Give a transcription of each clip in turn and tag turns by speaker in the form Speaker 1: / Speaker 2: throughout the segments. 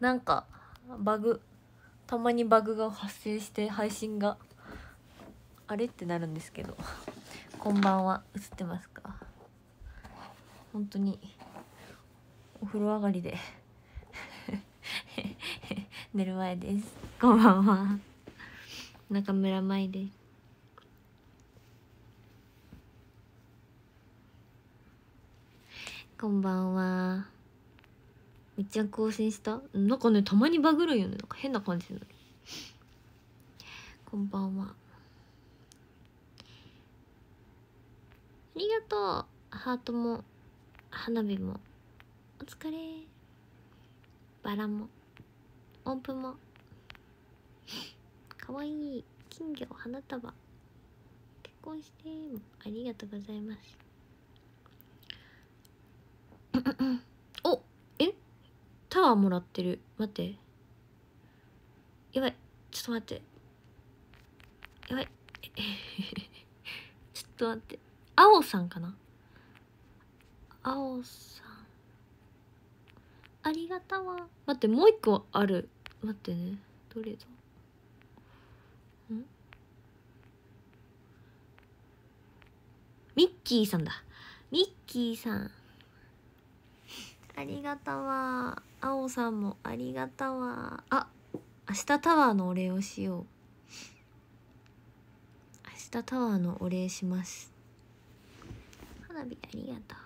Speaker 1: なんかバグたまにバグが発生して配信があれってなるんですけどこんばんは映ってますか本当にお風呂上がりで 寝る前ですこんばんは中村舞ですこんばんは。めっちゃ更新したなんかねたまにバグるよねなんか変な感じになるこんばんはありがとうハートも花火もお疲れバラも音符もかわいい金魚花束結婚してありがとうございますうんうんタワーもらってる待ってやばいちょっと待ってやばい ちょっと待って青さんかな青さんありがたわ待ってもう一個ある待ってねどれだんミッキーさんだミッキーさんありがたわあおさんもありがたわあ明日タワーのお礼をしよう明日タワーのお礼します花火ありがとう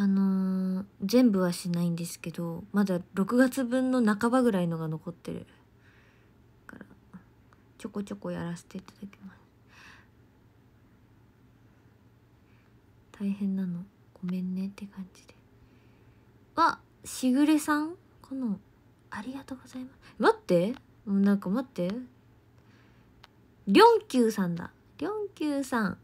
Speaker 1: あのー、全部はしないんですけどまだ6月分の半ばぐらいのが残ってるちょこちょこやらせていただきます大変なのごめんねって感じでわしぐれさんこのありがとうございます待ってもうなんか待ってりょんきゅうさんだりょんきゅうさん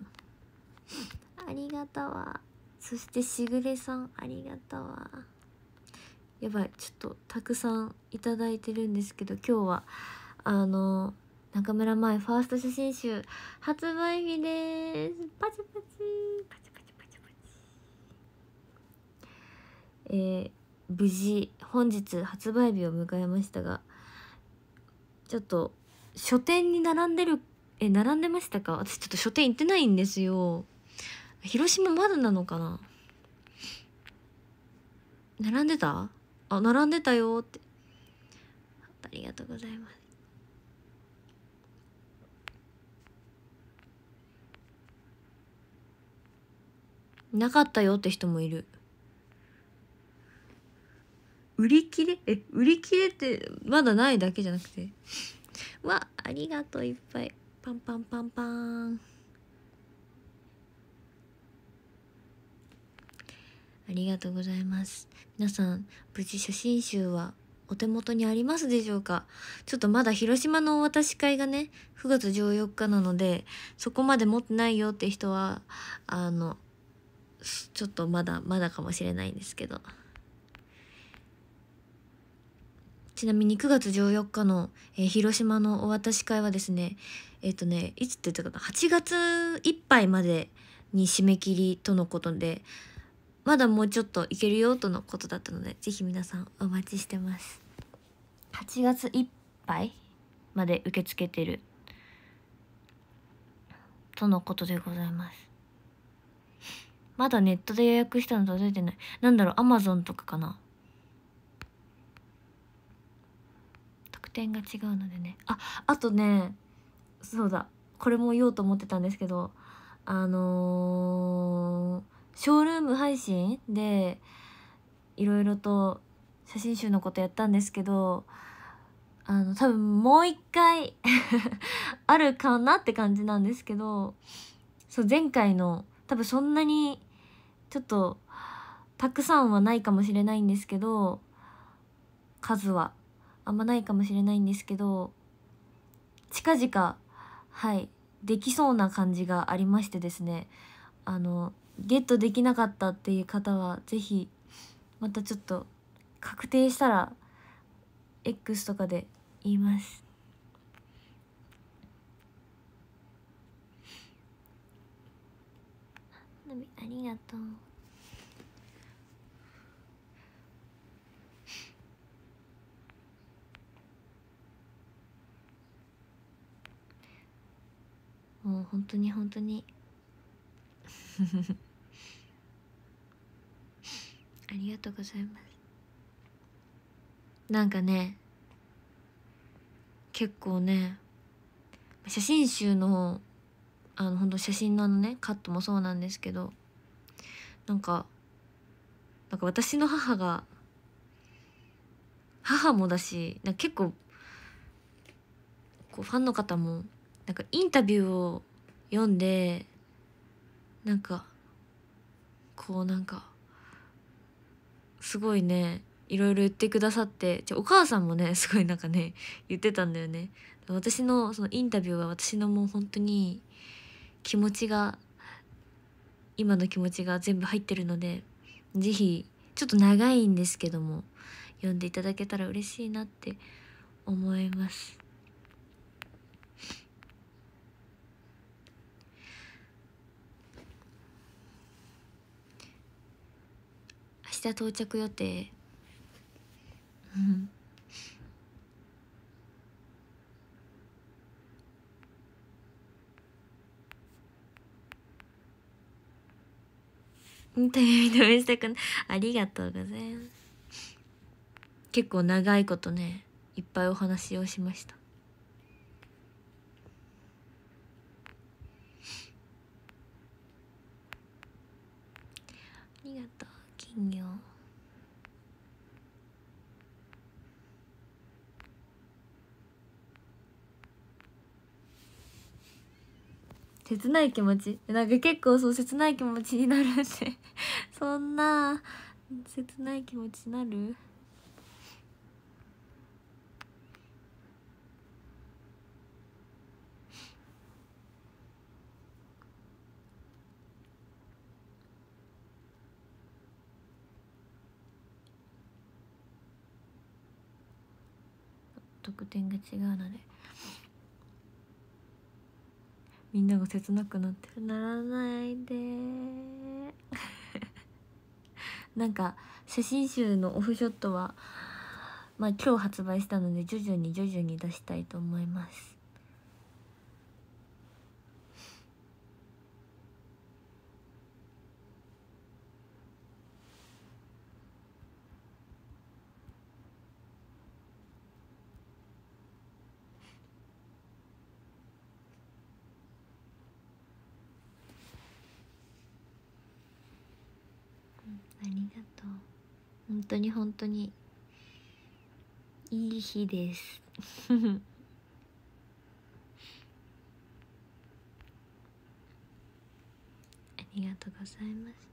Speaker 1: ありがとうわそしてしぐれさんありがとうわやばいちょっとたくさんいただいてるんですけど今日はあの中村舞ファースト写真集発売日ですパチパチパチパチパチパチえー、無事本日発売日を迎えましたがちょっと書店に並んでるえ並んでましたか私ちょっと書店行ってないんですよ広島まだなのかな並んでたあ並んでたよってありがとうございますなかったよって人もいる売り切れえ売り切れってまだないだけじゃなくてわありがとういっぱいパンパンパンパンありがとうございます皆さん無事写真集はお手元にありますでしょうかちょっとまだ広島のお渡し会がね9月14日なのでそこまで持ってないよって人はあのちょっとまだまだかもしれないんですけどちなみに9月14日の、えー、広島のお渡し会はですねえっ、ー、とねいつって言ったかな8月いっぱいまでに締め切りとのことでまだもうちょっといけるよとのことだったので是非皆さんお待ちしてます8月いっぱいまで受け付けてるとのことでございますまだネットで予約したの届いてない。なんだろう、アマゾンとかかな。特典が違うのでね。あ、あとね、そうだ。これも言おうと思ってたんですけど、あのー、ショールーム配信で、いろいろと写真集のことやったんですけど、あの、多分もう一回 あるかなって感じなんですけど、そう、前回の、多分そんなにちょっとたくさんはないかもしれないんですけど数はあんまないかもしれないんですけど近々はいできそうな感じがありましてですねあのゲットできなかったっていう方は是非またちょっと確定したら X とかで言いますありがとうもう本当に本当にありがとうございますなんかね結構ね写真集のあの本当写真のあのねカットもそうなんですけどなんかなんか私の母が母もだしなんか結構こうファンの方もなんかインタビューを読んでなんかこうなんかすごいねいろいろ言ってくださってじゃお母さんもねすごいなんかね言ってたんだよね私のそのインタビューは私のもう本当に気持ちが今の気持ちが全部入ってるので是非ちょっと長いんですけども読んでいただけたら嬉しいなって思います。明日到着予定。インビ認めしたくない。ありがとうございます。結構長いことね、いっぱいお話をしました。ありがとう、金魚。切ない気持ちなんか結構そう切ない気持ちになるんで そんな切ない気持ちになる得点が違うのでみんなが切なくなってるならないで なんか写真集のオフショットはまあ今日発売したので徐々に徐々に出したいと思います当に本当にいい日ですありがとうございます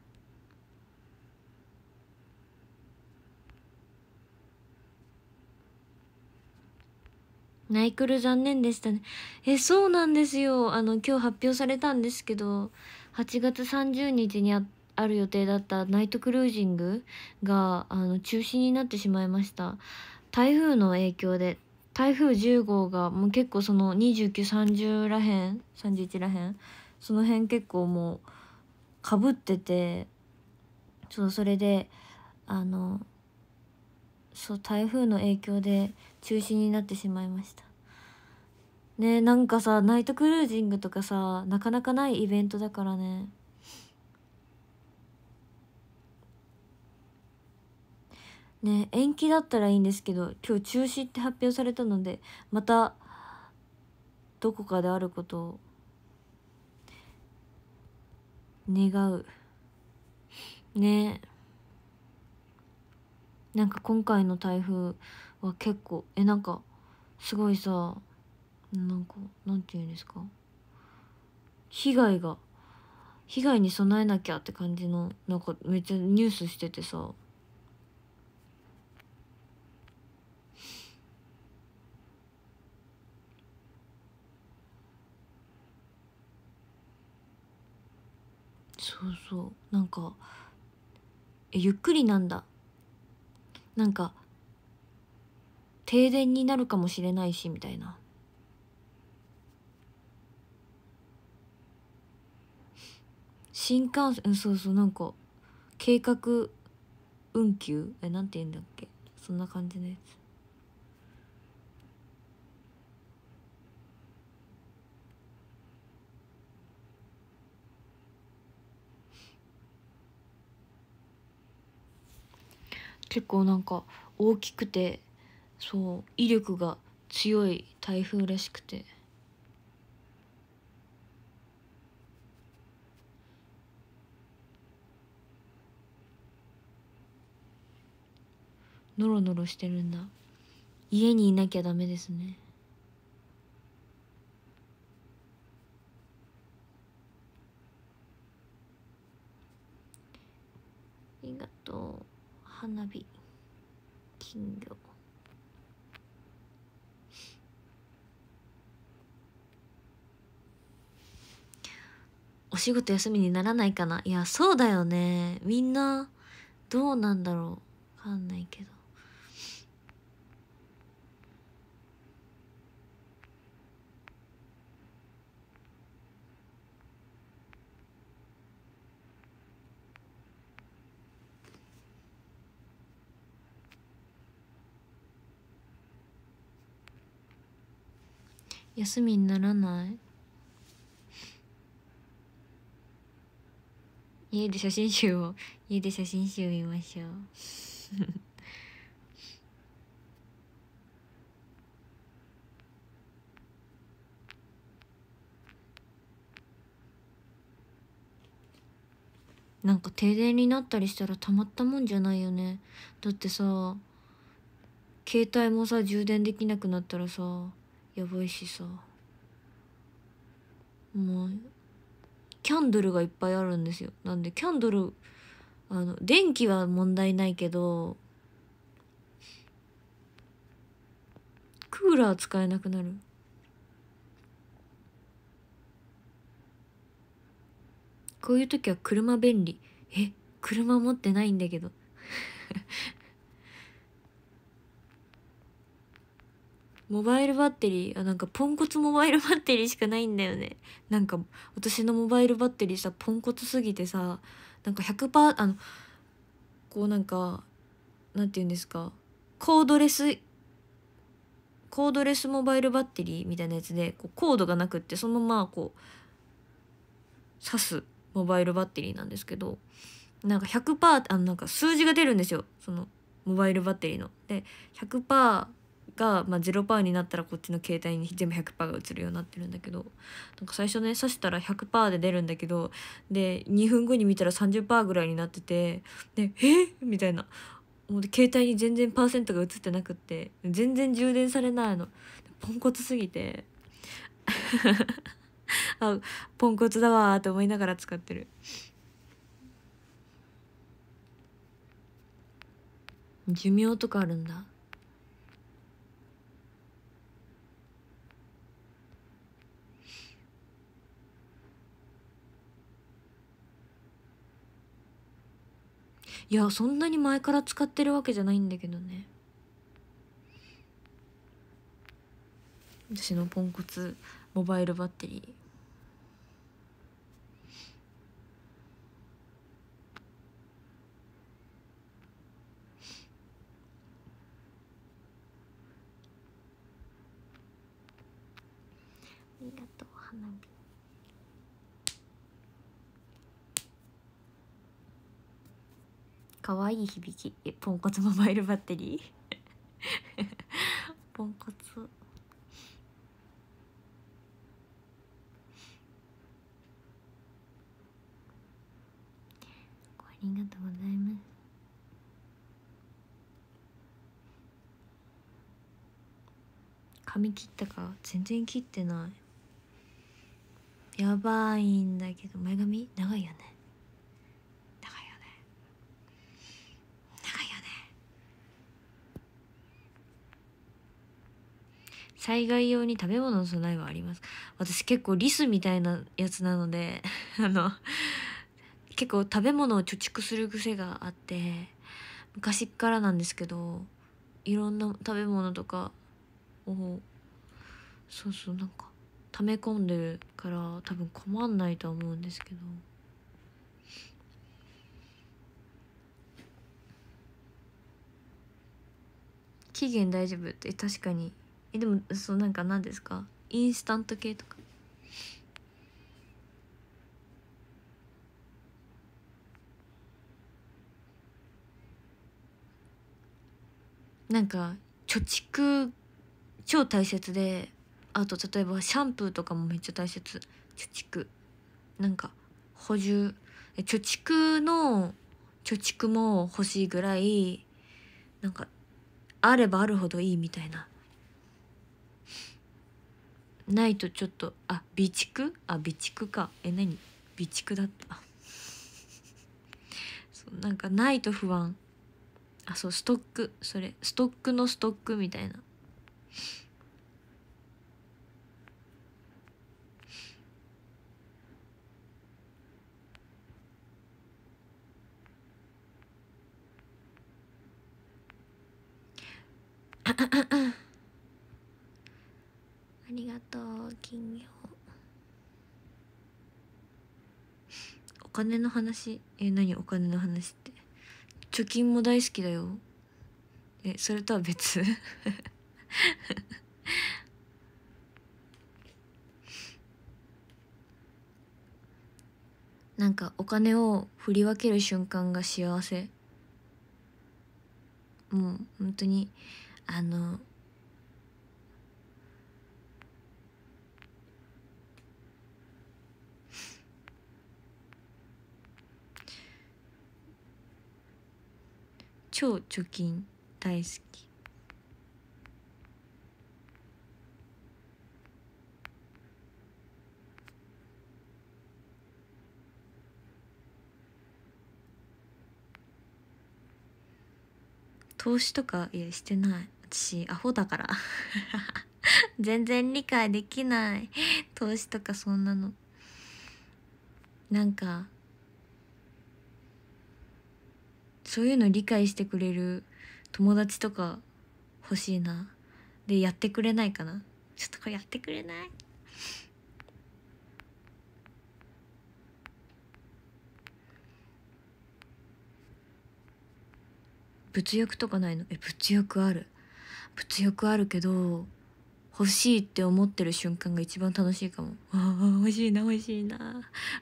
Speaker 1: ナイクル残念でしたね。え、そうなんですよ。あの、今日発表されたんですけど、8月30日にあった。ある予定だったナイトクルージングがあの中止になってしまいました台風の影響で台風10号がもう結構その2930らへん31らへんその辺結構もうかぶっててちょっとそれであのそう台風の影響で中止になってしまいましたねなんかさナイトクルージングとかさなかなかないイベントだからねね延期だったらいいんですけど今日中止って発表されたのでまたどこかであることを願うねなんか今回の台風は結構えなんかすごいさなんかなんて言うんですか被害が被害に備えなきゃって感じのなんかめっちゃニュースしててさそうそうなんかゆっくりなんだなんか停電になるかもしれないしみたいな新幹線そうそうなんか計画運休えなんて言うんだっけそんな感じのやつ結構なんか大きくてそう威力が強い台風らしくて。ノロノロしてるんだ家にいなきゃダメですねありがとう花火金魚お仕事休みにならないかないやそうだよねみんなどうなんだろうわかんないけど休みにならない家で写真集を家で写真集見ましょう なんか停電になったりしたらたまったもんじゃないよねだってさ携帯もさ充電できなくなったらさやばいしさもうキャンドルがいっぱいあるんですよなんでキャンドルあの電気は問題ないけどクーラー使えなくなるこういう時は車便利え車持ってないんだけどモバイルバッテリーあなんかポンコツモバイルバッテリーしかないんだよねなんか私のモバイルバッテリーさポンコツすぎてさなんか100%あのこうなんかなんて言うんですかコードレスコードレスモバイルバッテリーみたいなやつでこうコードがなくってそのままこう挿すモバイルバッテリーなんですけどなんか100%あのなんか数字が出るんですよそのモバイルバッテリーの。で100%が、まあ、0%になったらこっちの携帯に全部100%が映るようになってるんだけどなんか最初ね刺したら100%で出るんだけどで2分後に見たら30%ぐらいになっててで「えみたいな。もう携帯に全然パーセントが映ってなくって全然充電されないのポンコツすぎて あポンコツだわーって思いながら使ってる寿命とかあるんだいやそんなに前から使ってるわけじゃないんだけどね私のポンコツモバイルバッテリー可愛い響きえポンコツモバイルバッテリー ポンコツありがとうございます髪切ったか全然切ってないやばいんだけど前髪長いよね災害用に食べ物の備えはあります私結構リスみたいなやつなので あの結構食べ物を貯蓄する癖があって昔からなんですけどいろんな食べ物とかをそうそうなんか溜め込んでるから多分困んないとは思うんですけど。期限大丈夫って確かにえでもそうなんか何ですかインスタント系とかなんか貯蓄超大切であと例えばシャンプーとかもめっちゃ大切貯蓄なんか補充貯蓄の貯蓄も欲しいぐらいなんかあればあるほどいいみたいなないとちょっとあ備蓄あ備蓄かえ何備蓄だった そうなんかないと不安あそうストックそれストックのストックみたいなああああありがとう金魚お金の話え何お金の話って貯金も大好きだよえそれとは別 なんかお金を振り分ける瞬間が幸せもう本当にあの超貯金大好き投資とかいやしてない私アホだから 全然理解できない投資とかそんなのなんかそういうの理解してくれる友達とか欲しいなでやってくれないかなちょっとこれやってくれない物欲とかないのえ物欲ある物欲あるけど欲しいって思ってる瞬間が一番楽しいかもああ欲しいな欲しいな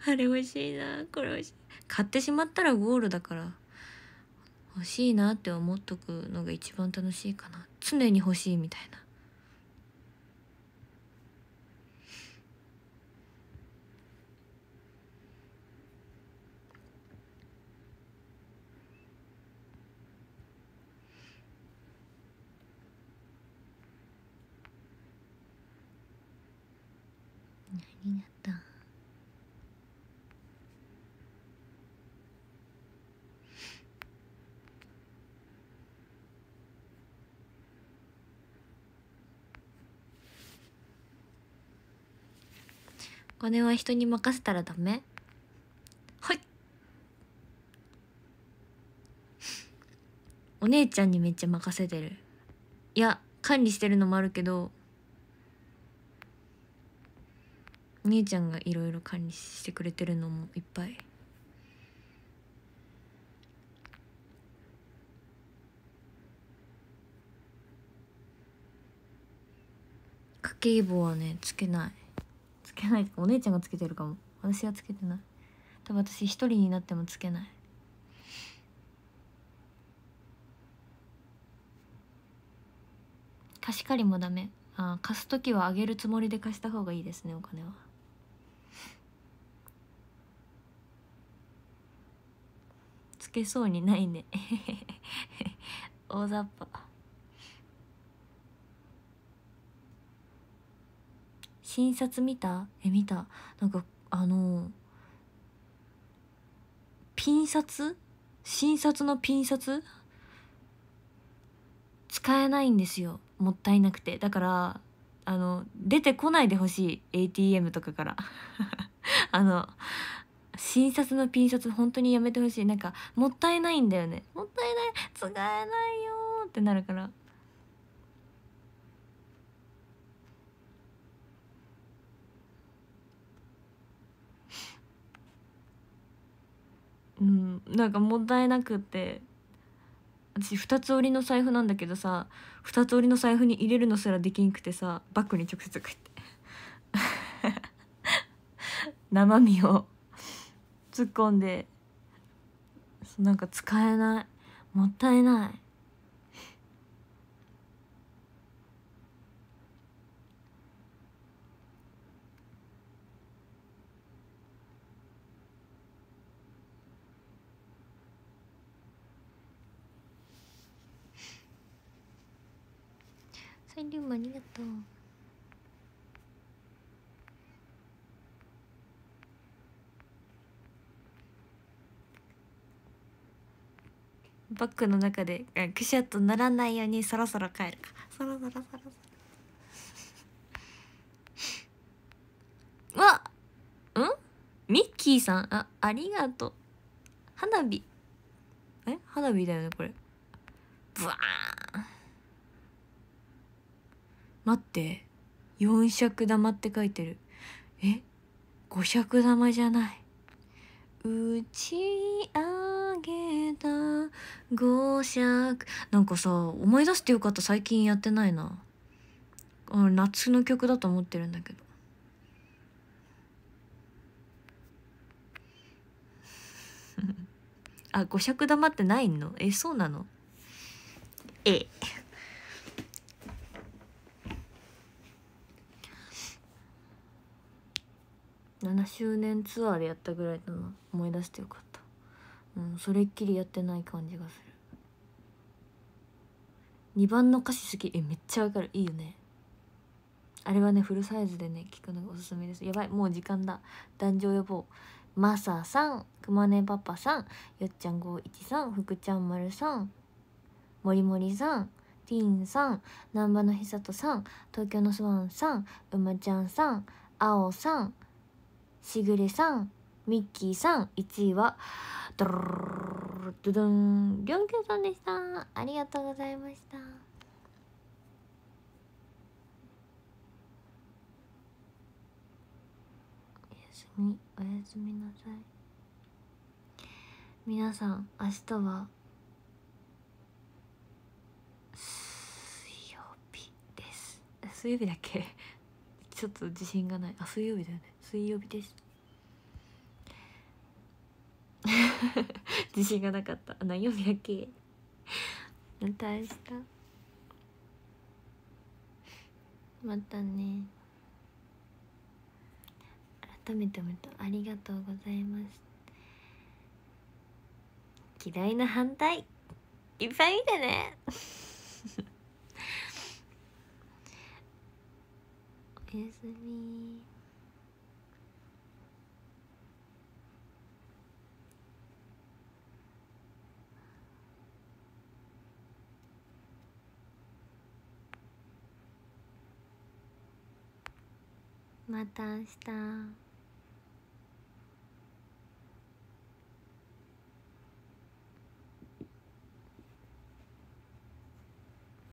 Speaker 1: あれ欲しいなこれ欲しい買ってしまったらゴールだから欲しいなって思っとくのが一番楽しいかな常に欲しいみたいな金は人に任せたらダメはい お姉ちゃんにめっちゃ任せてるいや管理してるのもあるけどお姉ちゃんがいろいろ管理してくれてるのもいっぱい家計簿はねつけないけないお姉ちゃんがつけてるかも私はつけてない多分私一人になってもつけない貸し借りもダメあ貸す時はあげるつもりで貸した方がいいですねお金はつけそうにないね 大雑把診察見たえ見たなんかあのピン札診察のピン札使えないんですよもったいなくてだからあの出てこないでほしい ATM とかから あの診察のピン札本当にやめてほしいなんかもったいないんだよねもったいない使えないよってなるからなんかもったいなくって私2つ折りの財布なんだけどさ2つ折りの財布に入れるのすらできんくてさバッグに直接こって 生身を突っ込んでなんか使えないもったいないもありがとうバッグの中でくしゃっとならないようにそろそろ帰るかそろそろそろそろわうんミッキーさんあありがとう花火え花火だよねこれブワー待って4尺玉って書いてるえ五尺玉じゃない打ち上げた五尺なんかさ思い出してよかった最近やってないなあ夏の曲だと思ってるんだけど あ、五尺玉ってないのえ、そうなのええ。7周年ツアーでやったぐらいだな思い出してよかったうんそれっきりやってない感じがする2番の歌詞好きえめっちゃわかるいいよねあれはねフルサイズでね聞くのがおすすめですやばいもう時間だ壇上予防マサさんくまねパパさんよっちゃん5 1さん福ちゃん丸さんもりもりさんティーンさん難波のひさとさん東京のスワンさんうまちゃんさんあおさんしぐれさんミッキーさん1位はドロロドドンりょんきょさんでしたありがとうございましたおやすみなさい皆さん明日は水曜日です水曜日だっけちょっと自信がないあ水曜日だよね水曜日です 自信がなかった何曜日だっけまた明日またね改めておめでとうありがとうございます嫌いな反対いっぱい見てね おやすみまた明日